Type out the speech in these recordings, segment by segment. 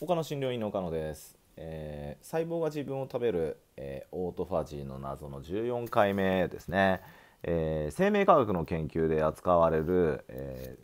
他の診療院の岡野です、えー、細胞が自分を食べる、えー、オートファジーの謎の14回目ですね、えー、生命科学の研究で扱われる、え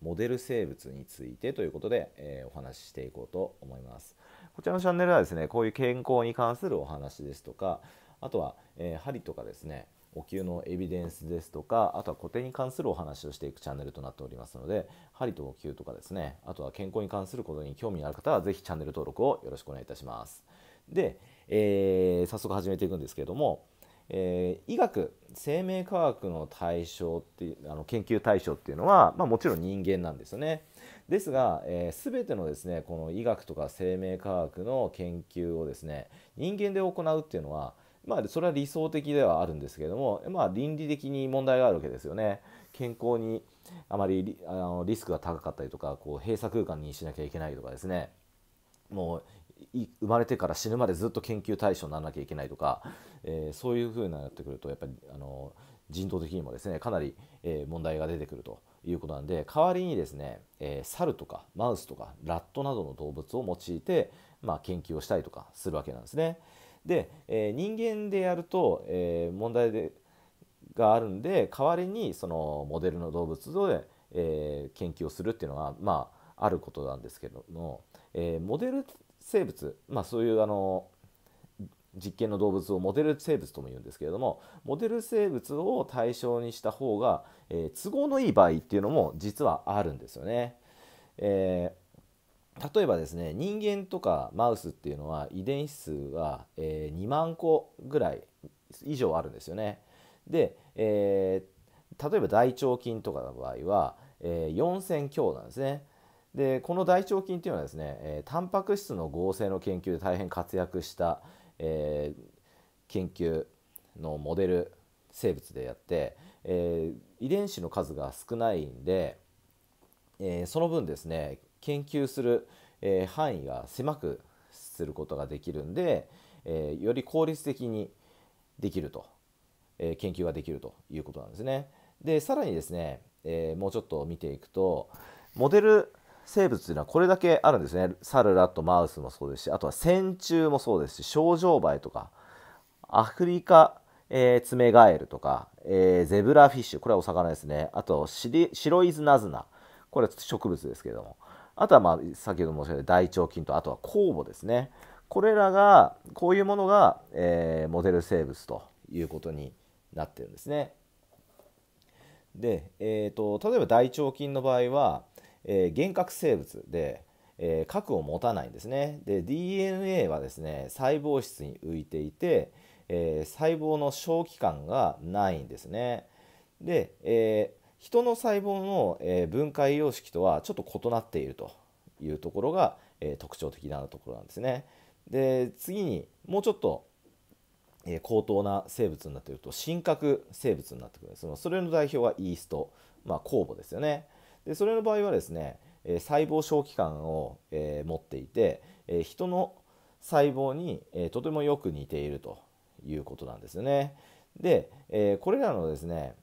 モデル生物についてということで、えお話ししていこうと思いますこちらのチャンネルはですねこういう健康に関するお話ですとかあとは、え針とかですね、お灸のエビデンスですとかあとは固定に関するお話をしていくチャンネルとなっておりますので針とお灸とかですねあとは健康に関することに興味のある方は是非チャンネル登録をよろしくお願いいたします。で、えー、早速始めていくんですけれども、えー、医学生命科学の対象ってあの研究対象っていうのは、まあ、もちろん人間なんですよね。ですが、えー、全てのですねこの医学とか生命科学の研究をですね人間で行うっていうのはまあ、それは理想的ではあるんですけども、まあ、倫理的に問題があるわけですよね。健康にあまりリあのリスクが高かったりとかこう閉鎖空間にしなきゃいけないとかですねもう生まれてから死ぬまでずっと研究対象にならなきゃいけないとか、えー、そういうふうになってくるとやっぱりあの人道的にもですねかなり、えー、問題が出てくるということなんで代わりにですね、えー、猿とかマウスとかラットなどの動物を用いて、まあ、研究をしたりとかするわけなんですね。で、えー、人間でやると、えー、問題でがあるんで代わりにそのモデルの動物で、えー、研究をするっていうのが、まあ、あることなんですけども、えー、モデル生物、まあ、そういうあの実験の動物をモデル生物とも言うんですけれどもモデル生物を対象にした方が、えー、都合のいい場合っていうのも実はあるんですよね。えー例えばですね人間とかマウスっていうのは遺伝子数は、え2万個ぐらい以上あるんですよね。で、えー、例えば大腸菌とかの場合は、えー、4,000強なんですね。でこの大腸菌っていうのはですね、えー、タンパク質の合成の研究で大変活躍した、えー、研究のモデル生物でやって、えー、遺伝子の数が少ないんで、えー、その分ですね研究する、えー、範囲が狭くすることができるんで、えー、より効率的にできると、えー、研究ができるということなんですね。でさらにですね、えもうちょっと見ていくとモデル生物というのはこれだけあるんですね猿ラットマウスもそうですしあとは線虫もそうですしショウバエとかアフリカ、えー、ツメガエルとか、えー、ゼブラフィッシュこれはお魚ですねあとシロイズナズナこれは植物ですけれどもあとは、まあ、先ほど申し上げた大腸菌とあとは酵母ですねこれらがこういうものが、えー、モデル生物ということになってるんですね。で、えーと、例えば大腸菌の場合は、えー、原核生物で、えー、核を持たないんですね。で DNA はですね細胞質に浮いていて、えー、細胞の小器官がないんですね。で、え人の細胞の、え分解様式とはちょっと異なっているというところが、え特徴的なところなんですね。で次にもうちょっと、え高等な生物になってくると真核生物になってくるんですそれの代表はイースト、まあ、酵母ですよね。でそれの場合はですね、え細胞小器官を、え持っていて、え人の細胞に、えとてもよく似ているということなんですよね。で、えこれらのですね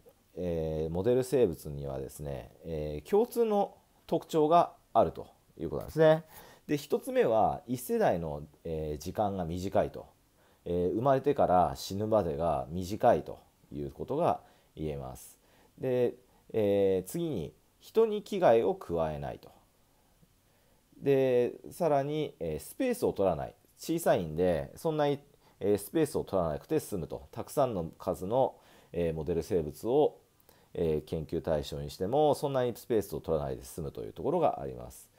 えー、モデル生物にはですね、えー、共通の特徴があるということなんですね。で1つ目は1世代の、え時間が短いと、え生まれてから死ぬまでが短いということが言えます。で、え次に人に危害を加えないと。でさらに、えスペースを取らない小さいんでそんなに、えスペースを取らなくて済むとたくさんの数の、えモデル生物を、えー、研究対象にしてもそんなにスペースを取らないで済むというところがあります。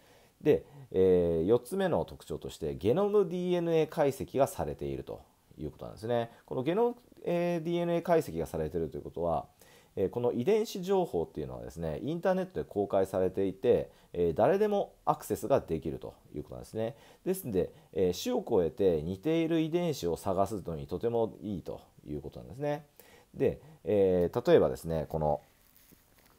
で、えー、4つ目の特徴としてゲノム DNA 解析がされているということなんですね。このゲノム、えー、DNA 解析がされているということは、えー、この遺伝子情報っていうのはですねインターネットで公開されていて、えー、誰でもアクセスができるということなんですね。ですので、えー、種を超えて似ている遺伝子を探すのにとてもいいということなんですね。で、えー、例えばですねこの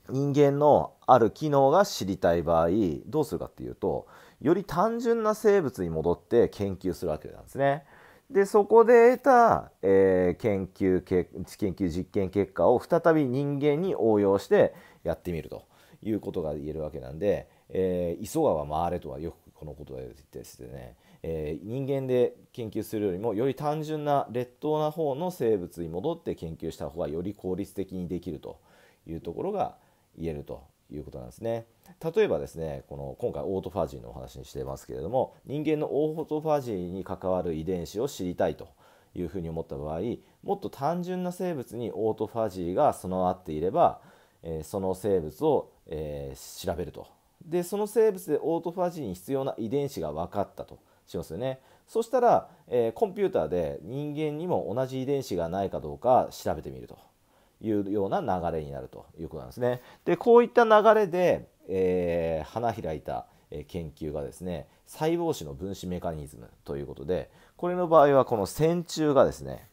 人間のある機能が知りたい場合どうするかっていうとより単純な生物に戻って研究するわけなんですね。でそこで得た、えー、研究研究実験結果を再び人間に応用してやってみるということが言えるわけなんで、えー、磯川回れとはよくこのことでですね、えー、人間で研究するよりもより単純な劣等な方の生物に戻って研究した方がより効率的にできるというところが言えるということなんですね。例えばですねこの今回オートファジーのお話にしてますけれども人間のオートファジーに関わる遺伝子を知りたいというふうに思った場合もっと単純な生物にオートファジーが備わっていれば、えー、その生物を、えー、調べるとでその生物でオートファジーに必要な遺伝子が分かったとしますよねそしたら、えー、コンピューターで人間にも同じ遺伝子がないかどうか調べてみるというような流れになるということなんですね。でこういった流れで、えー、花開いた研究がですね細胞子の分子メカニズムということでこれの場合はこの線虫がですね、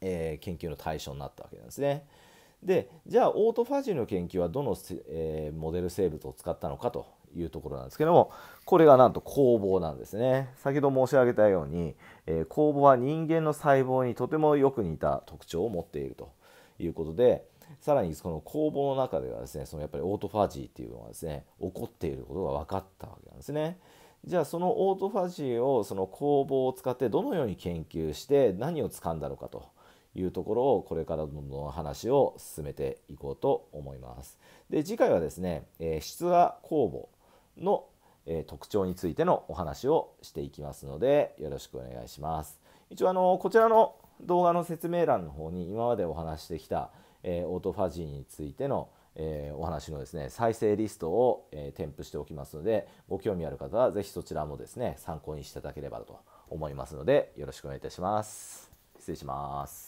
えー、研究の対象になったわけなんですね。でじゃあオートファジーの研究はどの、えー、モデル生物を使ったのかというところなんですけどもこれがなんと酵母なんですね先ほど申し上げたように、えー、酵母は人間の細胞にとてもよく似た特徴を持っているということでさらにその酵母の中ではですねそのやっぱりオートファジーっていうのがですね起こっていることが分かったわけなんですね。じゃあそのオートファジーをその工房を使ってどのように研究して何を掴んだのかというところをこれからどんどん話を進めていこうと思います。で次回はですね、えー、出話公募の、えー、特徴についてのお話をしていきますのでよろしくお願いします。一応あのこちらの動画の説明欄の方に今までお話してきた、えー、オートファジーについてのえー、お話のですね再生リストを、えー、添付しておきますのでご興味ある方は是非そちらもですね参考にしていただければと思いますのでよろしくお願いいたします失礼します